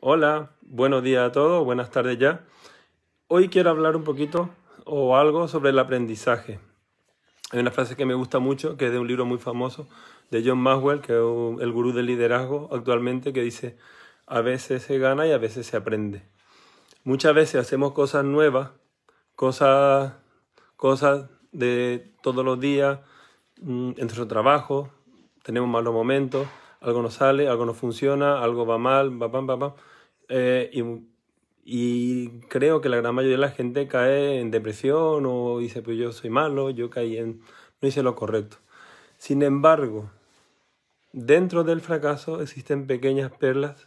Hola, buenos días a todos, buenas tardes ya. Hoy quiero hablar un poquito o algo sobre el aprendizaje. Hay una frase que me gusta mucho, que es de un libro muy famoso de John Maxwell, que es el gurú del liderazgo actualmente, que dice, a veces se gana y a veces se aprende. Muchas veces hacemos cosas nuevas, cosas, cosas de todos los días, mm, en nuestro trabajo, tenemos malos momentos, algo no sale, algo no funciona, algo va mal, va pam, va eh, y, y, creo que la gran mayoría de la gente cae en depresión o dice, pues yo soy malo, yo caí en... no hice lo correcto. Sin embargo, dentro del fracaso existen pequeñas perlas,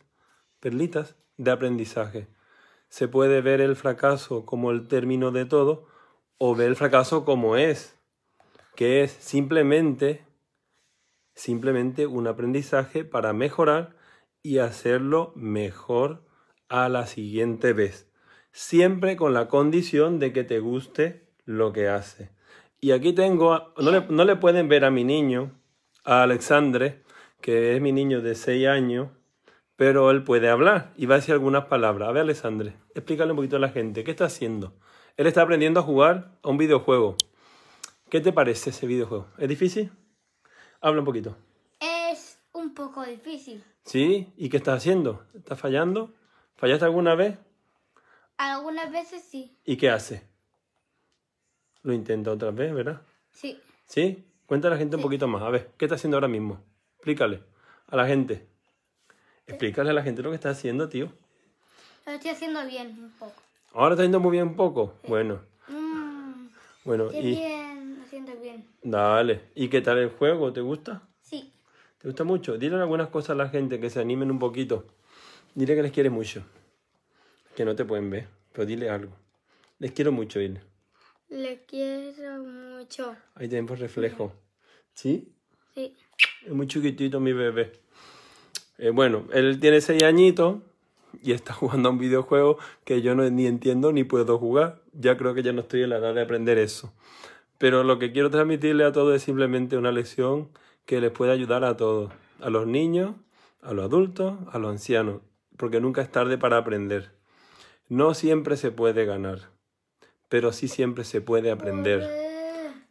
perlitas de aprendizaje. Se puede ver el fracaso como el término de todo o ver el fracaso como es, que es simplemente simplemente un aprendizaje para mejorar y hacerlo mejor a la siguiente vez. Siempre con la condición de que te guste lo que hace. Y aquí tengo, no le, no le pueden ver a mi niño, a Alexandre, que es mi niño de 6 años, pero él puede hablar y va a decir algunas palabras. A ver, Alexandre, explícale un poquito a la gente, ¿qué está haciendo? Él está aprendiendo a jugar a un videojuego. ¿Qué te parece ese videojuego? ¿Es difícil? Habla un poquito. Es un poco difícil. ¿Sí? ¿Y qué estás haciendo? ¿Estás fallando? ¿Fallaste alguna vez? Algunas veces sí. ¿Y qué hace? Lo intenta otra vez, ¿verdad? Sí. ¿Sí? Cuenta a la gente un poquito más. A ver, ¿qué está haciendo ahora mismo? Explícale a la gente. Explícale a la gente lo que está haciendo, tío. Lo estoy haciendo bien un poco. Ahora está haciendo muy bien un poco. Bueno. Mm. bueno, y bien. Dale. ¿Y qué tal el juego? ¿Te gusta? Sí. ¿Te gusta mucho? Dile algunas cosas a la gente que se animen un poquito. Dile que les quiere mucho. Que no te pueden ver, pero dile algo. Les quiero mucho, dile. Les quiero mucho. Ahí tenemos reflejo. ¿Sí? Sí. Es muy chiquitito mi bebé. Eh, bueno, él tiene seis añitos y está jugando a un videojuego que yo no, ni entiendo ni puedo jugar. Ya creo que ya no estoy en la edad de aprender eso. Pero lo que quiero transmitirle a todos es simplemente una lección que les puede ayudar a todos, a los niños, a los adultos, a los ancianos, porque nunca es tarde para aprender. No siempre se puede ganar, pero sí siempre se puede aprender.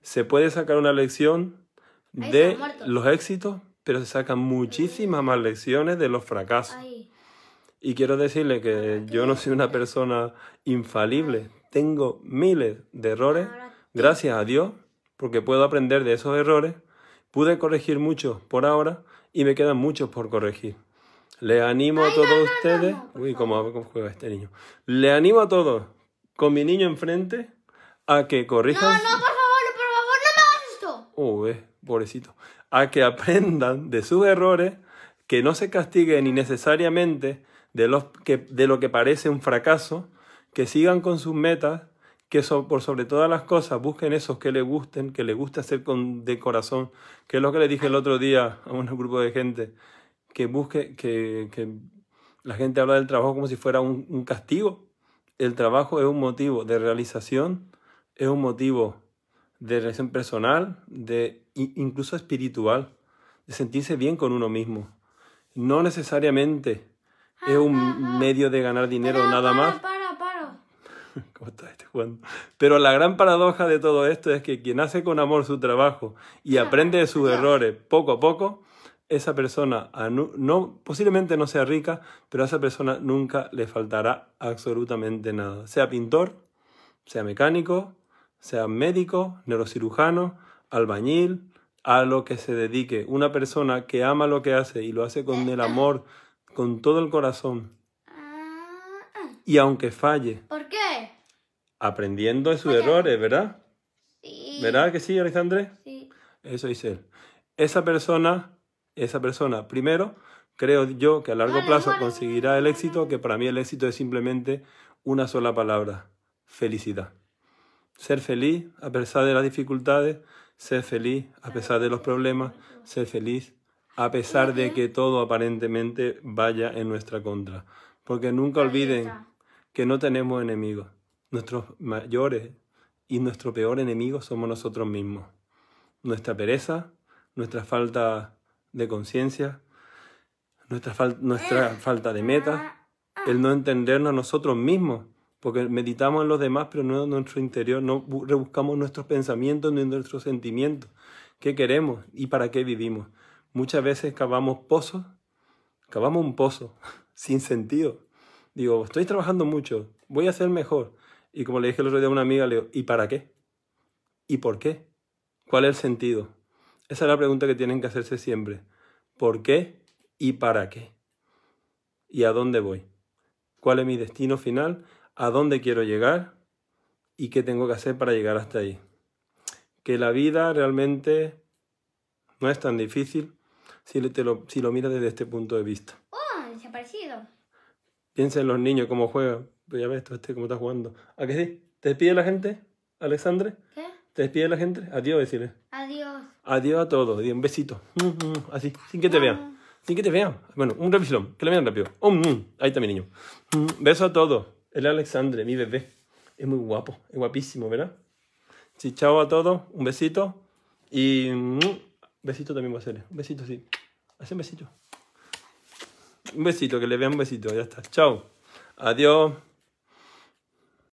Se puede sacar una lección de los éxitos, pero se sacan muchísimas más lecciones de los fracasos. Y quiero decirle que yo no soy una persona infalible, tengo miles de errores Gracias a Dios, porque puedo aprender de esos errores, pude corregir muchos por ahora y me quedan muchos por corregir. Le animo a todos ustedes. Uy, cómo, juega este niño. Le animo a todos, con mi niño enfrente, a que corrijan. No, no, por favor, por favor, no me hagas esto. Uy, oh, eh, pobrecito. A que aprendan de sus errores, que no se castiguen innecesariamente de, de lo que parece un fracaso, que sigan con sus metas que por sobre todas las cosas busquen esos que le gusten, que le guste hacer con, de corazón, que es lo que le dije el otro día a un grupo de gente, que busque, que, la gente habla del trabajo como si fuera un, castigo. El trabajo es un motivo de realización, es un motivo de relación personal, de incluso espiritual, de sentirse bien con uno mismo. No necesariamente es un medio de ganar dinero nada más Este pero la gran paradoja de todo esto es que quien hace con amor su trabajo y aprende de sus errores poco a poco, esa persona no, posiblemente no sea rica, pero a esa persona nunca le faltará absolutamente nada. Sea pintor, sea mecánico, sea médico, neurocirujano, albañil, a lo que se dedique. Una persona que ama lo que hace y lo hace con el amor, con todo el corazón. Ah, ah. Y aunque falle. ¿Por qué? aprendiendo de sus errores, ¿verdad? Sí. ¿Verdad que sí, Alexandre? Sí. Eso dice él. Esa persona, esa persona, primero, creo yo que a largo plazo conseguirá el éxito, que para mí el éxito es simplemente una sola palabra, felicidad. Ser feliz a pesar de las dificultades, ser feliz a pesar de los problemas, ser feliz a pesar de que todo aparentemente vaya en nuestra contra. Porque nunca olviden que no tenemos enemigos Nuestros mayores y nuestro peor enemigo somos nosotros mismos. Nuestra pereza, nuestra falta de conciencia, nuestra, nuestra eh. falta de meta, el no entendernos a nosotros mismos, porque meditamos en los demás, pero no en nuestro interior, no rebuscamos nuestros pensamientos ni nuestros sentimientos, qué queremos y para qué vivimos. Muchas veces cavamos pozos, cavamos un pozo sin sentido. Digo, estoy trabajando mucho, voy a ser mejor. Y como le dije el otro día a una amiga, le digo, ¿y para qué? ¿Y por qué? ¿Cuál es el sentido? Esa es la pregunta que tienen que hacerse siempre. ¿Por qué y para qué? ¿Y a dónde voy? ¿Cuál es mi destino final? ¿A dónde quiero llegar? ¿Y qué tengo que hacer para llegar hasta ahí? Que la vida realmente no es tan difícil si, lo, si lo miras desde este punto de vista. ¡Oh! Desaparecido. Piensa en los niños cómo juegan. Pues ya ves, tú, este cómo estás jugando. ¿A qué sí? ¿Te despide la gente, Alexandre? ¿Qué? ¿Te despide la gente? Adiós, decirle. Adiós. Adiós a todos. un besito. Mm, mm, así, sin que te vean. Sin que te vean. Bueno, un revislón. Que lo vean rápido. Mm, ahí está mi niño. Beso a todos. El Alexandre, mi bebé. Es muy guapo. Es guapísimo, ¿verdad? Sí, chao a todos. Un besito. Y... Besito también voy a ser. Un besito, sí. Hace un besito. Un besito, que le vean un besito. Ya está. Chao. Adiós.